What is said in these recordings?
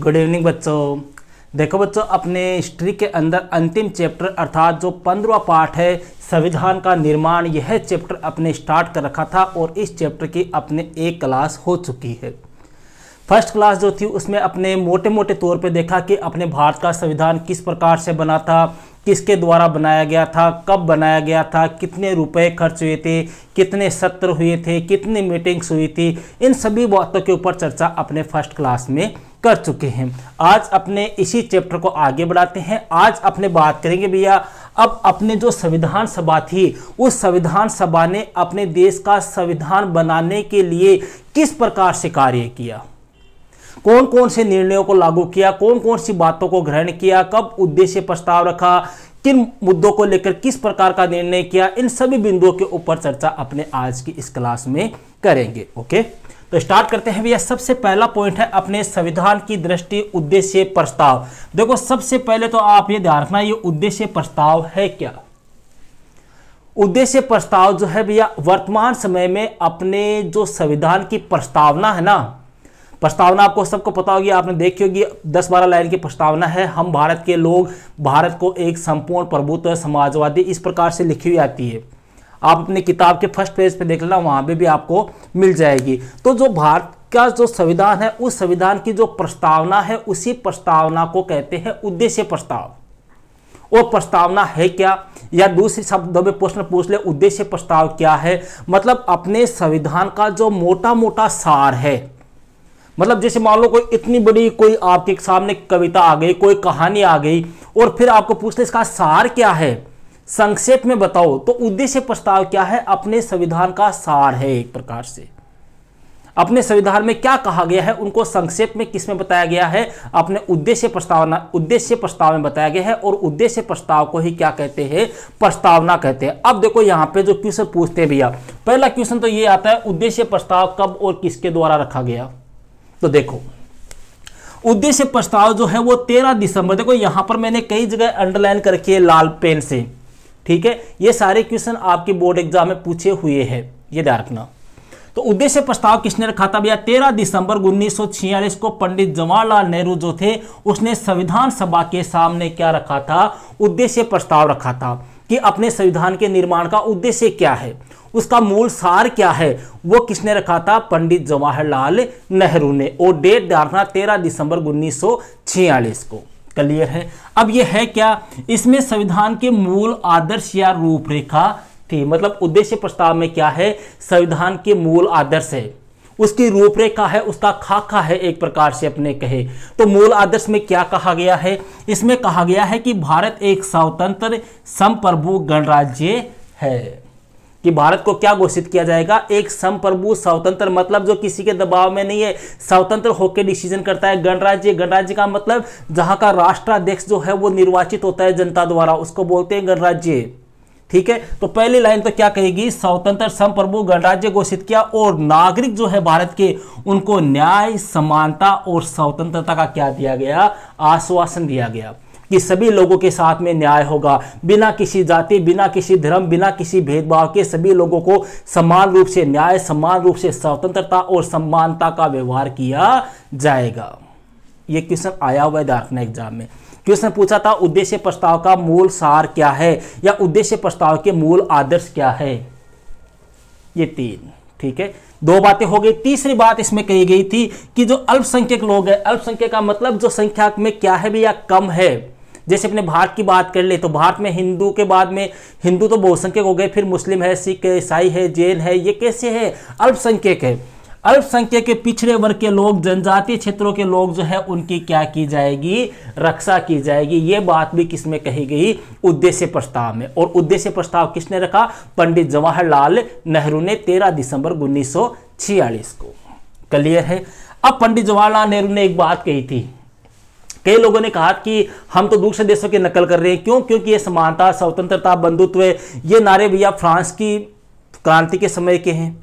good evening बच्चों देखो बच्चों अपने हिस्ट्री के अंदर अंतिम चैप्टर अर्थात जो पंद्रवा पाठ है संविधान का निर्माण यह चैप्टर अपने स्टार्ट कर रखा था और इस चैप्टर की अपने एक क्लास हो चुकी है फर्स्ट क्लास जो थी उसमें अपने मोटे मोटे तौर पे देखा कि अपने भारत का संविधान किस प्रकार से बना था किसके द्वारा बनाया गया था कब बनाया गया था कितने रुपए खर्च हुए थे कितने सत्र हुए थे कितनी मीटिंग्स हुई थी इन सभी बातों के ऊपर चर्चा अपने फर्स्ट क्लास में कर चुके हैं आज अपने इसी चैप्टर को आगे बढ़ाते हैं आज अपने बात करेंगे भैया अब अपने जो संविधान सभा थी उस संविधान सभा ने अपने देश का संविधान बनाने के लिए किस प्रकार से कार्य किया कौन कौन से निर्णयों को लागू किया कौन कौन सी बातों को ग्रहण किया कब उद्देश्य प्रस्ताव रखा किन मुद्दों को लेकर किस प्रकार का निर्णय किया इन सभी बिंदुओं के ऊपर चर्चा अपने आज की इस क्लास में करेंगे ओके तो स्टार्ट करते हैं भैया सबसे पहला पॉइंट है अपने संविधान की दृष्टि उद्देश्य प्रस्ताव देखो सबसे पहले तो आप ये ध्यान रखना ये उद्देश्य प्रस्ताव है क्या उद्देश्य प्रस्ताव जो है भैया वर्तमान समय में अपने जो संविधान की प्रस्तावना है ना प्रस्तावना आपको सबको पता होगी आपने देखी होगी दस बारह लाइन की प्रस्तावना है हम भारत के लोग भारत को एक संपूर्ण प्रभुत्व समाजवादी इस प्रकार से लिखी हुई आती है आप अपनी किताब के फर्स्ट पेज पे देख लेना वहां पे भी आपको मिल जाएगी तो जो भारत का जो संविधान है उस संविधान की जो प्रस्तावना है उसी प्रस्तावना को कहते हैं उद्देश्य प्रस्ताव वो प्रस्तावना है क्या या दूसरे शब्दों में प्रश्न पूछ ले उद्देश्य प्रस्ताव क्या है मतलब अपने संविधान का जो मोटा मोटा सार है मतलब जैसे मान लो कोई इतनी बड़ी कोई आपके सामने कविता आ गई कोई कहानी आ गई और फिर आपको पूछ ले इसका सार क्या है संक्षेप में बताओ तो उद्देश्य प्रस्ताव क्या है अपने संविधान का सार है एक प्रकार से अपने संविधान में क्या कहा गया है उनको संक्षेप में किस में बताया गया है अपने उद्देश्य प्रस्तावना उद्देश्य प्रस्ताव में बताया गया है और उद्देश्य प्रस्ताव को ही क्या कहते हैं प्रस्तावना कहते हैं अब देखो यहाँ पे जो क्वेश्चन पूछते हैं भैया पहला क्वेश्चन तो ये आता है उद्देश्य प्रस्ताव कब और किसके द्वारा रखा गया तो देखो उद्देश्य प्रस्ताव जो है वो तेरह दिसंबर देखो यहां पर मैंने कई जगह अंडरलाइन करके लाल पेन से ठीक है ये सारे क्वेश्चन आपके बोर्ड एग्जाम में पूछे हुए हैं ये ध्यान रखना तो उद्देश्य प्रस्ताव किसने रखा था भैया तेरह दिसंबर उन्नीस को पंडित जवाहरलाल नेहरू जो थे उसने संविधान सभा के सामने क्या रखा था उद्देश्य प्रस्ताव रखा था कि अपने संविधान के निर्माण का उद्देश्य क्या है उसका मूल सार क्या है वो किसने रखा था पंडित जवाहरलाल नेहरू ने और डेट डालना तेरह दिसंबर उन्नीस को क्लियर है अब यह है क्या इसमें संविधान के मूल आदर्श या रूपरेखा थी मतलब उद्देश्य प्रस्ताव में क्या है संविधान के मूल आदर्श है उसकी रूपरेखा है उसका खाका है एक प्रकार से अपने कहे तो मूल आदर्श में क्या कहा गया है इसमें कहा गया है कि भारत एक स्वतंत्र संप्रभु गणराज्य है कि भारत को क्या घोषित किया जाएगा एक संप्रभु स्वतंत्र मतलब जो किसी के दबाव में नहीं है स्वतंत्र होकर डिसीजन करता है गणराज्य गणराज्य का मतलब जहां का राष्ट्राध्यक्ष जो है वो निर्वाचित होता है जनता द्वारा उसको बोलते हैं गणराज्य ठीक है तो पहली लाइन तो क्या कहेगी स्वतंत्र संप्रभु गणराज्य घोषित किया और नागरिक जो है भारत के उनको न्याय समानता और स्वतंत्रता का क्या दिया गया आश्वासन दिया गया कि सभी लोगों के साथ में न्याय होगा बिना किसी जाति बिना किसी धर्म बिना किसी भेदभाव के सभी लोगों को समान रूप से न्याय समान रूप से स्वतंत्रता और समानता का व्यवहार किया जाएगा यह क्वेश्चन आया हुआ है दाखना एग्जाम में क्वेश्चन पूछा था उद्देश्य प्रस्ताव का मूल सार क्या है या उद्देश्य प्रस्ताव के मूल आदर्श क्या है ये तीन ठीक है दो बातें हो गई तीसरी बात इसमें कही गई थी कि जो अल्पसंख्यक लोग हैं अल्पसंख्यक का मतलब जो संख्या में क्या है भैया कम है जैसे अपने भारत की बात कर ले तो भारत में हिंदू के बाद में हिंदू तो बहुसंख्यक हो गए फिर मुस्लिम है सिख है ईसाई है जैन है ये कैसे है अल्पसंख्यक है अल्पसंख्यक के पिछड़े वर्ग के लोग जनजातीय क्षेत्रों के लोग जो है उनकी क्या की जाएगी रक्षा की जाएगी ये बात भी किसमें कही गई उद्देश्य प्रस्ताव में और उद्देश्य प्रस्ताव किसने रखा पंडित जवाहरलाल नेहरू ने 13 दिसंबर उन्नीस को क्लियर है अब पंडित जवाहरलाल नेहरू ने एक बात कही थी कई लोगों ने कहा कि हम तो दूसरे देशों की नकल कर रहे हैं क्यों क्योंकि ये समानता स्वतंत्रता बंधुत्व ये नारे भैया फ्रांस की क्रांति के समय के हैं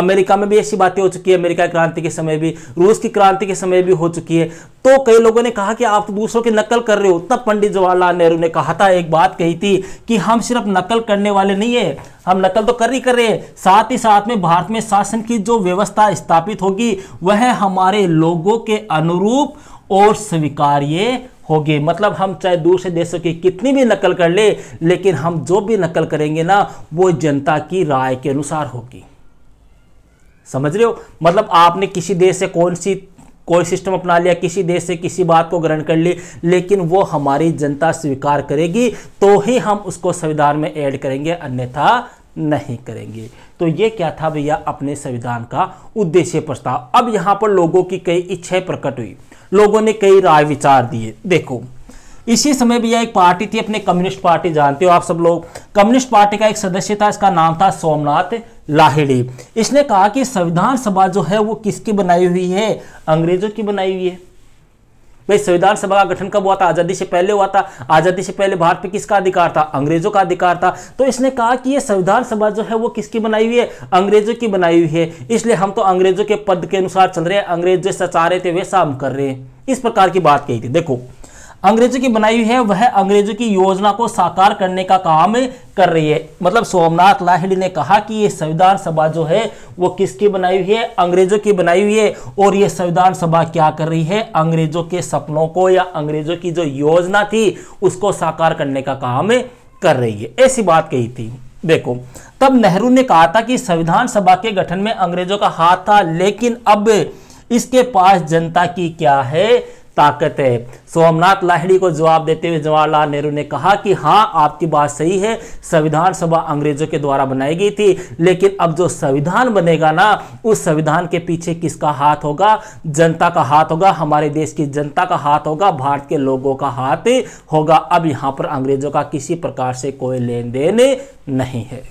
अमेरिका में भी ऐसी बातें हो चुकी है अमेरिका की क्रांति के समय भी रूस की क्रांति के समय भी हो चुकी है तो कई लोगों ने कहा कि आप तो दूसरों की नकल कर रहे हो तब पंडित जवाहरलाल नेहरू ने कहा था एक बात कही थी कि हम सिर्फ नकल करने वाले नहीं है हम नकल तो कर ही कर रहे हैं साथ ही साथ में भारत में शासन की जो व्यवस्था स्थापित होगी वह हमारे लोगों के अनुरूप और स्वीकार्य होगी मतलब हम चाहे दूसरे देशों की कितनी भी नकल कर ले, लेकिन हम जो भी नकल करेंगे ना वो जनता की राय के अनुसार होगी समझ रहे हो मतलब आपने किसी देश से कौन सी कोई सिस्टम अपना लिया किसी देश से किसी बात को ग्रहण कर ली लेकिन वो हमारी जनता स्वीकार करेगी तो ही हम उसको संविधान में ऐड करेंगे अन्यथा नहीं करेंगे तो ये क्या था भैया अपने संविधान का उद्देश्य प्रस्ताव अब यहाँ पर लोगों की कई इच्छाएं प्रकट हुई लोगों ने कई राय विचार दिए देखो इसी समय भी एक पार्टी थी अपने कम्युनिस्ट पार्टी जानते हो आप सब लोग कम्युनिस्ट पार्टी का एक सदस्य था इसका नाम था सोमनाथ लाहिड़ी इसने कहा कि संविधान सभा जो है वो किसकी बनाई हुई है अंग्रेजों की बनाई हुई है भाई संविधान सभा का गठन कब हुआ था आज़ादी से पहले हुआ था आज़ादी से पहले भारत पे किसका अधिकार था अंग्रेजों का अधिकार था तो इसने कहा कि ये संविधान सभा जो है वो किसकी बनाई हुई है अंग्रेजों की बनाई हुई है इसलिए हम तो अंग्रेजों के पद के अनुसार चल रहे हैं अंग्रेज जैसा चाह रहे थे वैसा हम कर रहे हैं इस प्रकार की बात कही थी देखो अंग्रेजों की बनाई हुई है वह अंग्रेजों की योजना को साकार करने का काम कर रही है मतलब सोमनाथ लाहिड़ी ने कहा कि यह संविधान सभा जो है वो किसकी बनाई हुई है अंग्रेजों की बनाई हुई है और यह संविधान सभा क्या कर रही है अंग्रेजों के सपनों को या अंग्रेजों की जो योजना थी उसको साकार करने का काम कर रही है ऐसी बात कही थी देखो तब नेहरू ने कहा था कि संविधान सभा के गठन में अंग्रेजों का हाथ था लेकिन अब इसके पास जनता की क्या है ताकत है सोमनाथ लाहिड़ी को जवाब देते हुए जवाहरलाल नेहरू ने कहा कि हाँ आपकी बात सही है संविधान सभा अंग्रेजों के द्वारा बनाई गई थी लेकिन अब जो संविधान बनेगा ना उस संविधान के पीछे किसका हाथ होगा जनता का हाथ होगा हमारे देश की जनता का हाथ होगा भारत के लोगों का हाथ होगा अब यहाँ पर अंग्रेजों का किसी प्रकार से कोई लेन देन नहीं है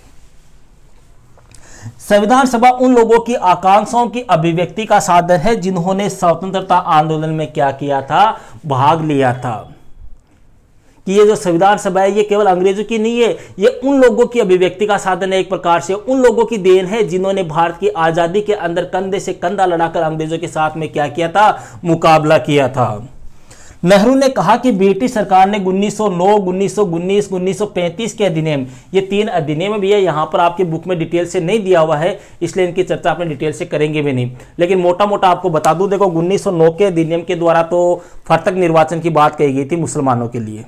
संविधान सभा उन लोगों की आकांक्षाओं की अभिव्यक्ति का साधन है जिन्होंने स्वतंत्रता आंदोलन में क्या किया था भाग लिया था कि ये जो संविधान सभा है ये केवल अंग्रेजों की नहीं है ये उन लोगों की अभिव्यक्ति का साधन है एक प्रकार से उन लोगों की देन है जिन्होंने भारत की आज़ादी के अंदर कंधे से कंधा लड़ाकर अंग्रेजों के साथ में क्या किया था मुकाबला किया था नेहरू ने कहा कि ब्रिटिश सरकार ने 1909, 1919, 1935 के अधिनियम ये तीन अधिनियम भी है यहां पर आपके बुक में डिटेल से नहीं दिया हुआ है इसलिए इनकी चर्चा आपने डिटेल से करेंगे भी नहीं लेकिन मोटा मोटा आपको बता दू देखो 1909 के अधिनियम के द्वारा तो फर्तक निर्वाचन की बात कही गई थी मुसलमानों के लिए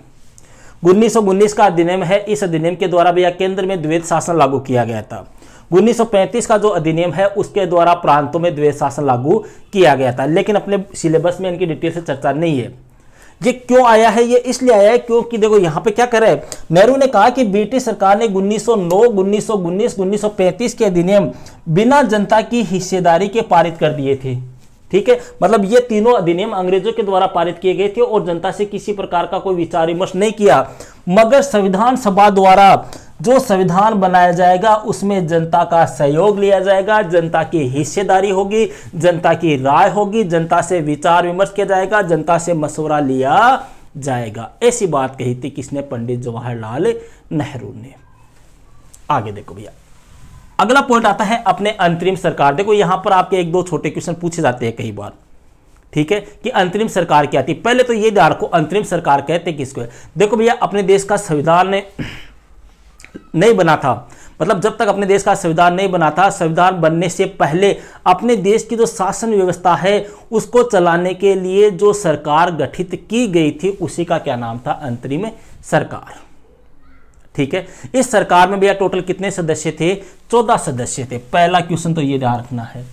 उन्नीस का अधिनियम है इस अधिनियम के द्वारा भैया केंद्र में द्वेद शासन लागू किया गया था 1935 का जो अधिनियम है उसके द्वारा प्रांतों में द्वेद शासन लागू किया गया था लेकिन अपने सिलेबस में इनकी डिटेल से चर्चा नहीं है ये क्यों आया है ये इसलिए आया है क्योंकि देखो यहां पे क्या कर रहा है नेहरू ने कहा कि ब्रिटिश सरकार ने 1909, 1919, 1935 के अधिनियम बिना जनता की हिस्सेदारी के पारित कर दिए थे ठीक है मतलब ये तीनों अधिनियम अंग्रेजों के द्वारा पारित किए गए थे और जनता से किसी प्रकार का कोई विचार विमर्श नहीं किया मगर संविधान सभा द्वारा जो संविधान बनाया जाएगा उसमें जनता का सहयोग लिया जाएगा जनता की हिस्सेदारी होगी जनता की राय होगी जनता से विचार विमर्श किया जाएगा जनता से मशवरा लिया जाएगा ऐसी बात कही थी किसने पंडित जवाहरलाल नेहरू ने आगे देखो भैया अगला पॉइंट आता है अपने अंतरिम सरकार देखो यहां पर आपके एक दो छोटे क्वेश्चन पूछे जाते हैं कई बार ठीक है कि अंतरिम सरकार क्या थी पहले तो ये दार को अंतरिम सरकार कहते किसको है देखो भैया अपने देश का संविधान ने नहीं बना था मतलब जब तक अपने देश का संविधान नहीं बना था संविधान बनने से पहले अपने देश की जो शासन व्यवस्था है उसको चलाने के लिए जो सरकार गठित की गई थी उसी का क्या नाम था अंतरिम सरकार ठीक है इस सरकार में भैया टोटल कितने सदस्य थे चौदह सदस्य थे पहला क्वेश्चन तो ये ध्यान रखना है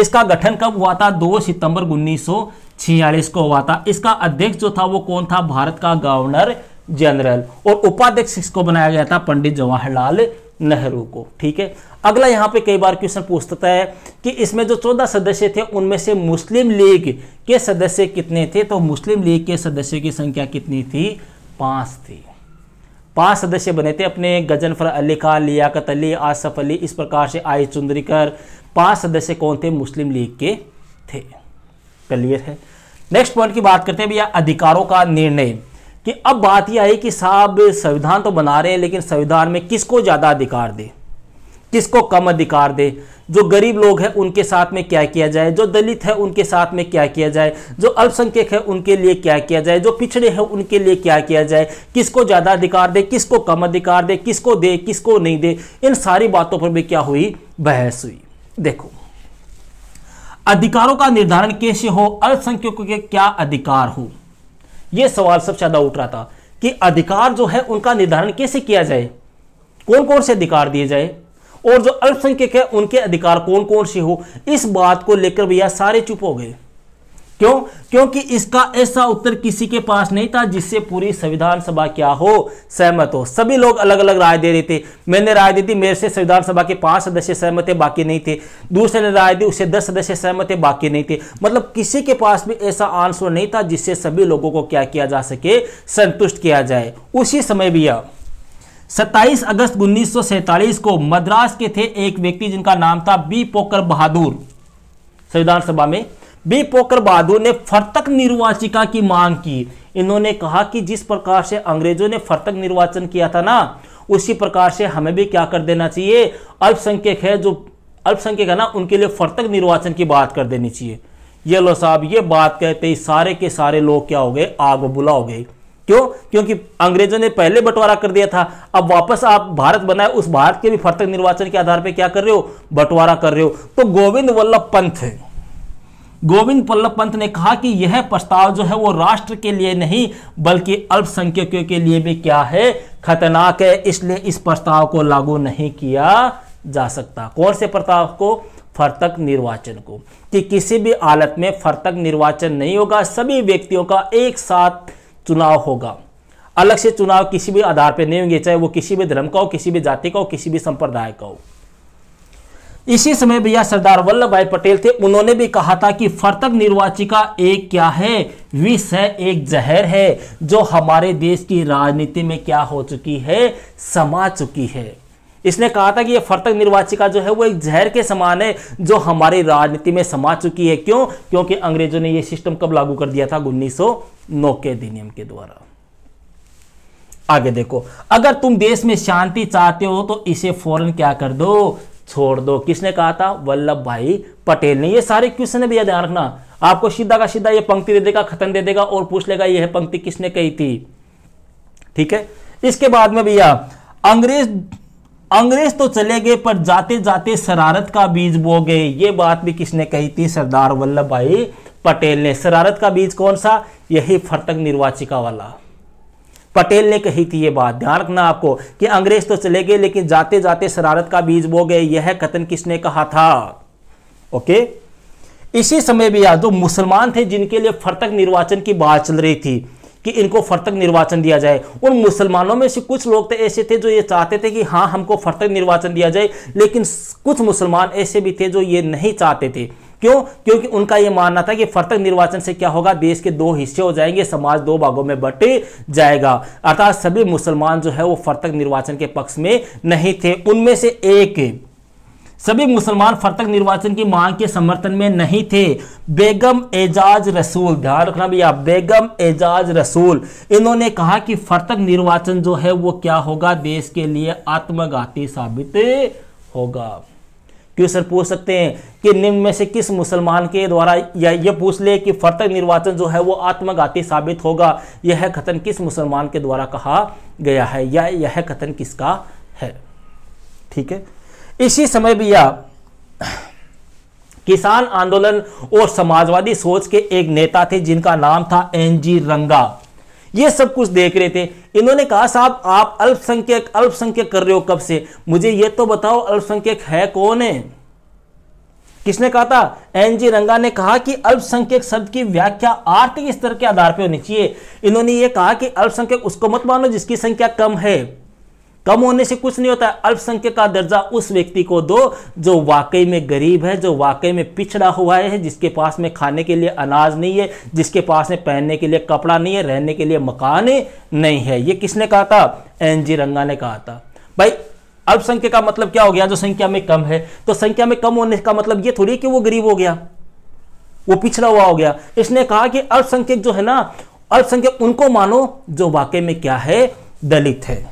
इसका गठन कब हुआ था दो सितंबर उन्नीस को हुआ था इसका अध्यक्ष जो था वो कौन था भारत का गवर्नर जनरल और उपाध्यक्ष इसको बनाया गया था पंडित जवाहरलाल नेहरू को ठीक है अगला यहाँ पे कई बार क्वेश्चन पूछता है कि इसमें जो चौदह सदस्य थे उनमें से मुस्लिम लीग के सदस्य कितने थे तो मुस्लिम लीग के सदस्य की संख्या कितनी थी पांच थी पांच सदस्य बने थे अपने गजनफर अली खान लियाकत अली आसफ अली इस प्रकार से आई चुंदरीकर पांच सदस्य कौन थे मुस्लिम लीग के थे क्लियर है नेक्स्ट पॉइंट की बात करते हैं भैया अधिकारों का निर्णय कि अब बात यह आई कि साहब संविधान तो बना रहे हैं लेकिन संविधान में किसको ज़्यादा अधिकार दे किसको कम अधिकार दे जो गरीब लोग हैं उनके साथ में क्या किया जाए जो दलित है उनके साथ में क्या किया जाए जो अल्पसंख्यक है उनके लिए क्या किया जाए जो पिछड़े हैं उनके लिए क्या किया जाए किसको ज़्यादा अधिकार दे किसको कम अधिकार दे किसको दे किसको नहीं दे इन सारी बातों पर भी क्या हुई बहस हुई देखो अधिकारों का निर्धारण कैसे हो अल्पसंख्यकों के क्या अधिकार हो यह सवाल सबसे ज़्यादा उठ रहा था कि अधिकार जो है उनका निर्धारण कैसे किया जाए कौन कौन से अधिकार दिए जाए और जो अल्पसंख्यक है उनके अधिकार कौन कौन से हो इस बात को लेकर भैया सारे चुप हो गए क्यों क्योंकि इसका ऐसा उत्तर किसी के पास नहीं था जिससे पूरी संविधान सभा क्या हो सहमत हो सभी लोग अलग अलग राय दे रहे थे मैंने राय दी थी मेरे से संविधान सभा के पांच सदस्य सहमत है बाकी नहीं थे दूसरे ने राय दी उसे दस सदस्य सहमत है बाकी नहीं थे मतलब किसी के पास भी ऐसा आंसर नहीं था जिससे सभी लोगों को क्या किया जा सके संतुष्ट किया जाए उसी समय भी 27 अगस्त उन्नीस को मद्रास के थे एक व्यक्ति जिनका नाम था बी पोकर बहादुर संविधान सभा में बी पोकर बहादुर ने फर्तक निर्वाचिका की मांग की इन्होंने कहा कि जिस प्रकार से अंग्रेजों ने फर्तक निर्वाचन किया था ना उसी प्रकार से हमें भी क्या कर देना चाहिए अल्पसंख्यक है जो अल्पसंख्यक है ना उनके लिए फर्तक निर्वाचन की बात कर देनी चाहिए ये लो साहब ये बात कहते ही सारे के सारे लोग क्या हो गए आग बुला हो गई क्यों क्योंकि अंग्रेजों ने पहले बंटवारा कर दिया था अब वापस आप भारत बनाए उस भारत के भी फर्तक निर्वाचन के आधार पर क्या कर रहे हो बंटवारा कर रहे हो तो गोविंद वल्लभ पंत गोविंद वल्लभ पंत ने कहा कि यह प्रस्ताव जो है वो राष्ट्र के लिए नहीं बल्कि अल्पसंख्यकों के लिए भी क्या है खतरनाक है इसलिए इस प्रस्ताव को लागू नहीं किया जा सकता कौन से प्रस्ताव को फर्तक निर्वाचन को कि किसी भी हालत में फर्तक निर्वाचन नहीं होगा सभी व्यक्तियों का एक साथ चुनाव होगा अलग से चुनाव किसी भी आधार पर नहीं होंगे चाहे वो किसी भी धर्म का हो किसी भी जाति का हो किसी भी संप्रदाय का हो इसी समय भैया सरदार वल्लभ भाई पटेल थे उन्होंने भी कहा था कि फर्तक निर्वाचिका एक क्या है विष है एक जहर है जो हमारे देश की राजनीति में क्या हो चुकी है समा चुकी है इसने कहा था कि यह फर्तक निर्वाचिका जो है वो एक जहर के समान है जो हमारी राजनीति में समा चुकी है क्यों क्योंकि अंग्रेजों ने यह सिस्टम कब लागू कर दिया था उन्नीस के अधिनियम के द्वारा आगे देखो अगर तुम देश में शांति चाहते हो तो इसे फौरन क्या कर दो छोड़ दो किसने कहा था वल्लभ भाई पटेल ने ये सारे क्वेश्चन है भैया ध्यान रखना आपको सीधा का सीधा ये पंक्ति दे देगा खत्म दे देगा और पूछ लेगा यह पंक्ति किसने कही थी ठीक है इसके बाद में भैया अंग्रेज अंग्रेज तो चले गए पर जाते जाते शरारत का बीज बो गए ये बात भी किसने कही थी सरदार वल्लभ भाई पटेल ने शरारत का बीज कौन सा यही फर्तक निर्वाचिका वाला पटेल ने कही थी ये बात ध्यान रखना आपको कि अंग्रेज तो चले गए लेकिन जाते जाते शरारत का बीज बो गए यह कथन किसने कहा था ओके इसी समय भी यार जो मुसलमान थे जिनके लिए फर्तक निर्वाचन की बात चल रही थी कि इनको फर्तक निर्वाचन दिया जाए उन मुसलमानों में से कुछ लोग तो ऐसे थे जो ये चाहते थे कि हाँ हमको फर्तक निर्वाचन दिया जाए लेकिन कुछ मुसलमान ऐसे भी थे जो ये नहीं चाहते थे क्यों क्योंकि उनका यह मानना था कि फर्तक निर्वाचन से क्या होगा देश के दो हिस्से हो जाएंगे समाज दो भागों में बट जाएगा अर्थात सभी मुसलमान जो है वो फर्तक निर्वाचन के पक्ष में नहीं थे उनमें से एक सभी मुसलमान फरतक निर्वाचन की मांग के समर्थन में नहीं थे बेगम एजाज रसूल ध्यान रखना भैया बेगम एजाज रसूल इन्होंने कहा कि फरतक निर्वाचन जो है वो क्या होगा देश के लिए आत्मघाती साबित होगा क्यों सर पूछ सकते हैं कि निम्न में से किस मुसलमान के द्वारा या ये पूछ ले कि फर्तक निर्वाचन जो है वो आत्मघाती साबित होगा यह कथन किस मुसलमान के द्वारा कहा गया है या यह कथन किसका है ठीक है इसी समय भैया किसान आंदोलन और समाजवादी सोच के एक नेता थे जिनका नाम था एन जी रंगा ये सब कुछ देख रहे थे इन्होंने कहा साहब आप अल्पसंख्यक अल्पसंख्यक कर रहे हो कब से मुझे ये तो बताओ अल्पसंख्यक है कौन है किसने कहा था एन जी रंगा ने कहा कि अल्पसंख्यक शब्द की व्याख्या आर्थिक स्तर के आधार पर होनी चाहिए इन्होंने ये कहा कि अल्पसंख्यक उसको मत मानो जिसकी संख्या कम है कम होने से कुछ नहीं होता है अल्पसंख्यक का दर्जा उस व्यक्ति को दो जो वाकई में गरीब है जो वाकई में पिछड़ा हुआ है जिसके पास में खाने के लिए अनाज नहीं है जिसके पास में पहनने के लिए कपड़ा नहीं है रहने के लिए मकान नहीं है ये किसने कहा था एन जी रंगा ने कहा था भाई अल्पसंख्यक का मतलब क्या हो गया जो संख्या में कम है तो संख्या में कम होने का मतलब ये थोड़ी कि वो गरीब हो गया वो पिछड़ा हुआ हो गया इसने कहा कि अल्पसंख्यक जो है ना अल्पसंख्यक उनको मानो जो वाकई में क्या है दलित है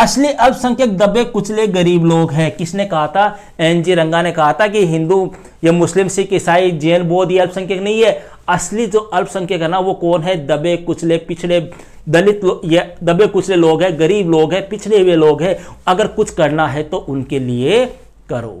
असली अल्पसंख्यक दबे कुचले गरीब लोग हैं किसने कहा था एन जी रंगा ने कहा था कि हिंदू या मुस्लिम सिख ईसाई जैन बौद्ध ये अल्पसंख्यक नहीं है असली जो अल्पसंख्यक है ना वो कौन है दबे कुचले पिछड़े दलित या दबे कुचले लोग हैं गरीब लोग हैं पिछड़े हुए लोग हैं अगर कुछ करना है तो उनके लिए करो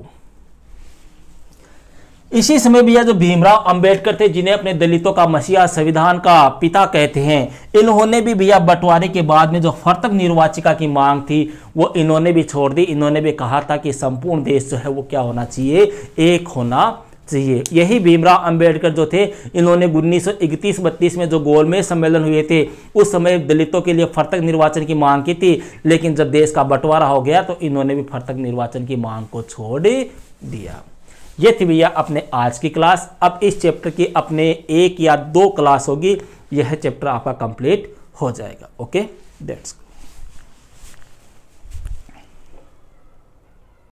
इसी समय भैया जो भीमराव अंबेडकर थे जिन्हें अपने दलितों का मसीहा संविधान का पिता कहते हैं इन्होंने भी भैया बंटवारे के बाद में जो फर्तक निर्वाचिका की मांग थी वो इन्होंने भी छोड़ दी इन्होंने भी कहा था कि संपूर्ण देश जो है वो क्या होना चाहिए एक होना चाहिए यही भीमराव अंबेडकर जो थे इन्होंने उन्नीस सौ इकतीस बत्तीस में जो गोलमेज सम्मेलन हुए थे उस समय दलितों के लिए फर्तक निर्वाचन की मांग की थी लेकिन जब देश का बंटवारा हो गया तो इन्होंने भी फर्तक निर्वाचन की मांग को छोड़ दिया ये थी भैया अपने आज की क्लास अब इस चैप्टर की अपने एक या दो क्लास होगी यह चैप्टर आपका कंप्लीट हो जाएगा ओके डेट्स